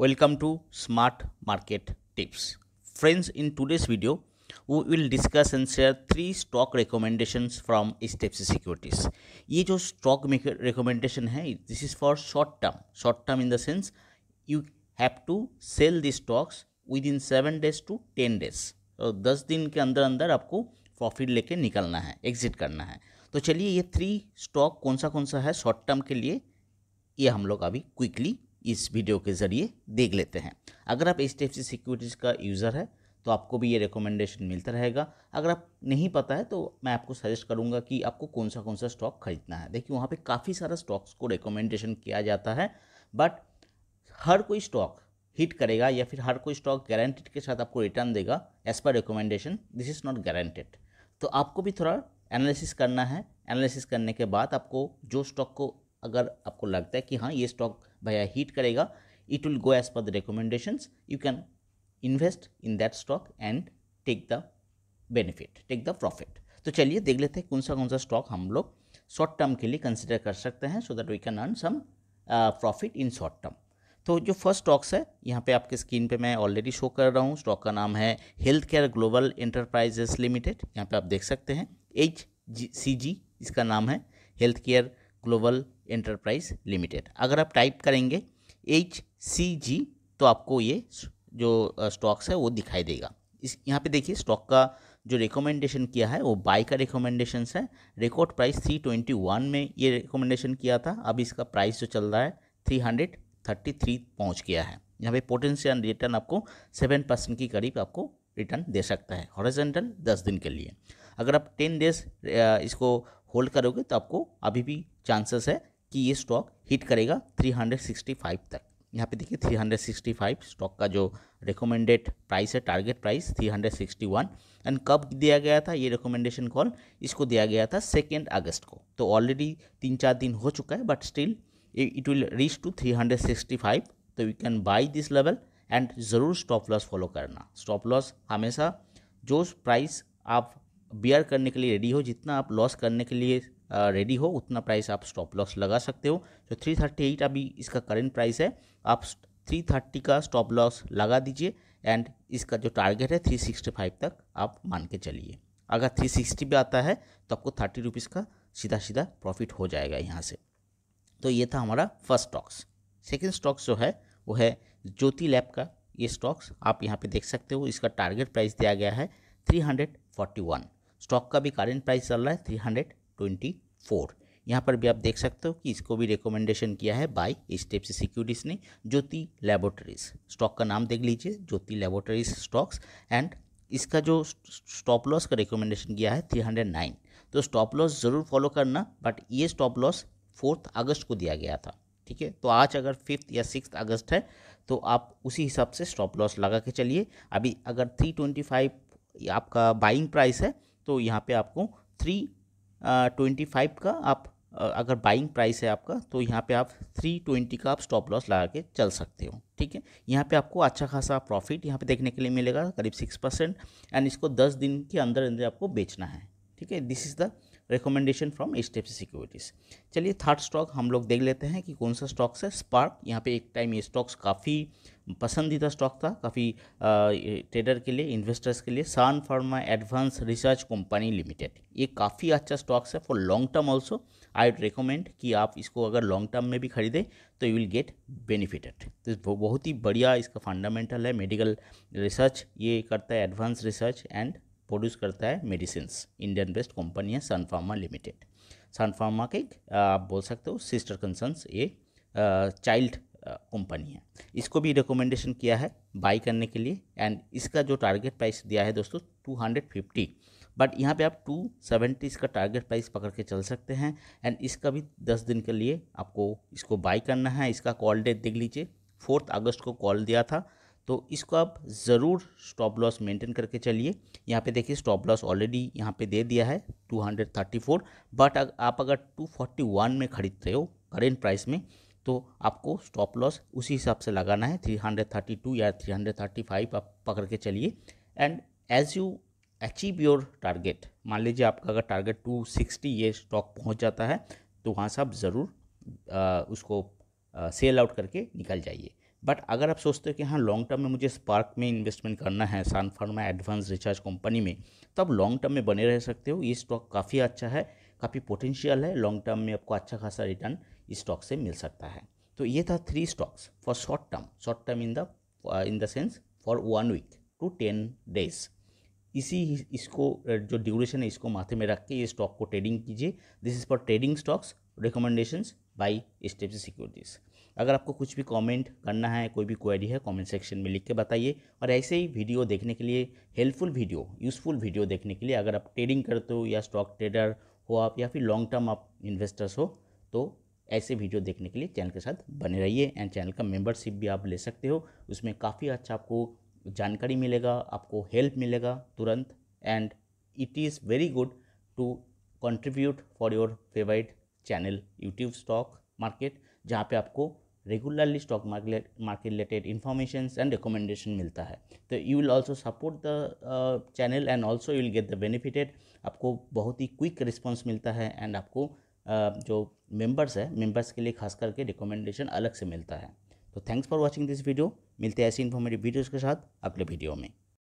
Welcome to Smart Market Tips. Friends, in today's video, we will discuss and share three stock recommendations from HDFC Securities. ye jo stock recommendation hai this is for short term. Short term in the sense you have to sell these stocks within 7 days to 10 days. so 10 din ke andar andar aapko profit leke nikalna hai exit karna hai to chaliye ye three stock kaun sa kaun sa hai short term ke liye ये हम लोग अभी quickly इस video के ज़रिए देख लेते हैं अगर आप एच डी सिक्योरिटीज़ का यूज़र है तो आपको भी ये रिकमेंडेशन मिलता रहेगा अगर आप नहीं पता है तो मैं आपको सजेस्ट करूँगा कि आपको कौन सा कौन सा स्टॉक खरीदना है देखिए वहाँ पे काफ़ी सारा स्टॉक्स को रिकमेंडेशन किया जाता है बट हर कोई स्टॉक हिट करेगा या फिर हर कोई स्टॉक गारंटेड के साथ आपको रिटर्न देगा as per recommendation this is not guaranteed तो आपको भी थोड़ा एनालिसिस करना है एनालिसिस करने के बाद आपको जो स्टॉक को अगर आपको लगता है कि हाँ ये स्टॉक भैया हीट करेगा it will go as per the recommendations you can invest in that stock and take the benefit take the profit तो चलिए देख लेते हैं कौन सा कौन सा स्टॉक हम लोग शॉर्ट टर्म के लिए कंसिडर कर सकते हैं so that we can earn some profit in short term तो जो फर्स्ट स्टॉक्स है यहाँ पे आपके स्क्रीन पे मैं ऑलरेडी शो कर रहा हूँ स्टॉक का नाम है Health Care Global Enterprises Limited यहाँ पे आप देख सकते हैं एच जी सी जी इसका नाम है Health Care Global Enterprise Limited अगर आप टाइप करेंगे एच सी जी तो आपको ये जो स्टॉक्स है वो दिखाई देगा इस यहाँ पे देखिए स्टॉक का जो रिकमेंडेशन किया है वो बाय का रिकमेंडेशन है record price three twenty one में ये रिकमेंडेशन किया था अब इसका प्राइस जो चल रहा है थ्री हंड्रेड थर्टी थ्री पहुँच गया है यहाँ पे पोटेंशियल रिटर्न आपको सेवन परसेंट के करीब आपको रिटर्न दे सकता है हॉरिजेंटल दस दिन के लिए अगर आप टेन डेज इसको होल्ड करोगे तो आपको अभी भी चांसेस है कि ये स्टॉक हिट करेगा 365 तक यहाँ पे देखिए 365 स्टॉक का जो रिकमेंडेड प्राइस है टारगेट प्राइस 361 एंड कब दिया गया था ये रिकमेंडेशन कॉल इसको दिया गया था सेकेंड अगस्त को तो ऑलरेडी तीन चार दिन हो चुका है but still it will reach to 365 तो you can buy this level and ज़रूर स्टॉप लॉस फॉलो करना स्टॉप लॉस हमेशा जो प्राइस आप बियर करने के लिए रेडी हो जितना आप लॉस करने के लिए रेडी हो उतना प्राइस आप स्टॉप लॉस लगा सकते हो तो थ्री थर्टी एट अभी इसका करेंट प्राइस है आप थ्री थर्टी का स्टॉप लॉस लगा दीजिए एंड इसका जो टारगेट है थ्री सिक्सटी फाइव तक आप मान के चलिए अगर थ्री सिक्सटी भी आता है तो आपको थर्टी रुपीज़ का सीधा सीधा प्रॉफिट हो जाएगा यहाँ से तो ये था हमारा फर्स्ट स्टॉक्स सेकेंड स्टॉक्स जो है वो है ज्योति लैब का ये स्टॉक्स आप यहाँ पे देख सकते हो इसका टारगेट प्राइस दिया गया है 341 स्टॉक का भी करेंट प्राइस चल रहा है हंड्रेड ट्वेंटी फोर यहाँ पर भी आप देख सकते हो कि इसको भी रिकमेंडेशन किया है बाय से सिक्योरिटीज़ ने ज्योति लेबोरेटरीज स्टॉक का नाम देख लीजिए ज्योति लेबोरेटरीज स्टॉक्स एंड इसका जो स्टॉप लॉस का रिकमेंडेशन किया है थ्री हंड्रेड नाइन तो स्टॉप लॉस ज़रूर फॉलो करना बट ये स्टॉप लॉस फोर्थ अगस्त को दिया गया था ठीक है तो आज अगर फिफ्थ या सिक्स अगस्त है तो आप उसी हिसाब से स्टॉप लॉस लगा के चलिए अभी अगर थ्री ट्वेंटी फाइव आपका बाइंग प्राइस है तो यहाँ पे आपको थ्री ट्वेंटी फाइव का आप अगर बाइंग प्राइस है आपका तो यहाँ पे आप थ्री ट्वेंटी का आप स्टॉप लॉस लगा के चल सकते हो ठीक है यहाँ पे आपको अच्छा खासा प्रॉफिट यहाँ पे देखने के लिए मिलेगा करीब सिक्स परसेंट एंड इसको दस दिन के अंदर अंदर आपको बेचना है ठीक है this is the recommendation from H D Securities चलिए थर्ड स्टॉक हम लोग देख लेते हैं कि कौन सा स्टॉक्स है स्पार्क यहाँ पे एक टाइम ये स्टॉक्स काफ़ी पसंदीदा स्टॉक था काफ़ी ट्रेडर के लिए इन्वेस्टर्स के लिए Sun Pharma Advance Research Company Limited ये काफ़ी अच्छा स्टॉक्स है for long term also I would recommend कि आप इसको अगर लॉन्ग टर्म में भी खरीदें तो यू विल गेट बेनिफिटेड तो बहुत ही बढ़िया इसका फंडामेंटल है मेडिकल रिसर्च ये करता है एडवांस रिसर्च एंड प्रोड्यूस करता है मेडिसिन इंडियन बेस्ड कंपनी है Sun Pharma Limited Sun Pharma के आप बोल सकते हो सिस्टर कंसर्न्स ये चाइल्ड कंपनी है इसको भी रिकमेंडेशन किया है बाई करने के लिए एंड इसका जो टारगेट प्राइस दिया है दोस्तों 250 बट यहाँ पे आप 270 इसका टारगेट प्राइस पकड़ के चल सकते हैं एंड इसका भी 10 दिन के लिए आपको इसको बाई करना है इसका कॉल डेट देख लीजिए फोर्थ अगस्त को कॉल दिया था तो इसको आप ज़रूर स्टॉप लॉस मेंटेन करके चलिए यहाँ पे देखिए स्टॉप लॉस ऑलरेडी यहाँ पे दे दिया है 234 बट आप अगर 241 में ख़रीदते हो करेंट प्राइस में तो आपको स्टॉप लॉस उसी हिसाब से लगाना है 332 या 335 आप पकड़ के चलिए and as you achieve your target मान लीजिए आपका अगर टारगेट 260 ये स्टॉक पहुंच जाता है तो वहाँ से आप ज़रूर उसको सेल आउट करके निकल जाइए बट अगर आप सोचते हो कि हाँ लॉन्ग टर्म में मुझे स्पार्क में इन्वेस्टमेंट करना है सान फार्मा एडवांस रिचार्ज कंपनी में तो आप लॉन्ग टर्म में बने रह सकते हो ये स्टॉक काफ़ी अच्छा है काफ़ी पोटेंशियल है लॉन्ग टर्म में आपको अच्छा खासा रिटर्न स्टॉक से मिल सकता है तो ये था three stocks for short term short term in the in the sense for one week to ten days इसी इसको uh, जो ड्यूरेशन है इसको माथे में रख के ये स्टॉक को ट्रेडिंग कीजिए this is for trading stocks recommendations by Steps Securities अगर आपको कुछ भी कमेंट करना है कोई भी क्वेरी है कमेंट सेक्शन में लिख के बताइए और ऐसे ही वीडियो देखने के लिए हेल्पफुल वीडियो यूज़फुल वीडियो देखने के लिए अगर आप ट्रेडिंग करते हो या स्टॉक ट्रेडर हो आप या फिर लॉन्ग टर्म आप इन्वेस्टर्स हो तो ऐसे वीडियो देखने के लिए चैनल के साथ बने रहिए एंड चैनल का मेंबरशिप भी आप ले सकते हो उसमें काफ़ी अच्छा आपको जानकारी मिलेगा आपको हेल्प मिलेगा तुरंत and it is very good to contribute for your favourite channel YouTube stock market जहाँ पे आपको regularly stock market market related information and recommendation मिलता है तो you will also support the channel and also you will get the benefited आपको बहुत ही quick response मिलता है एंड आपको जो मेंबर्स है मेंबर्स के लिए खास करके रिकमेंडेशन अलग से मिलता है तो thanks for watching this video मिलते हैं ऐसी इन्फॉर्मेटिव वीडियोज़ के साथ अगले वीडियो में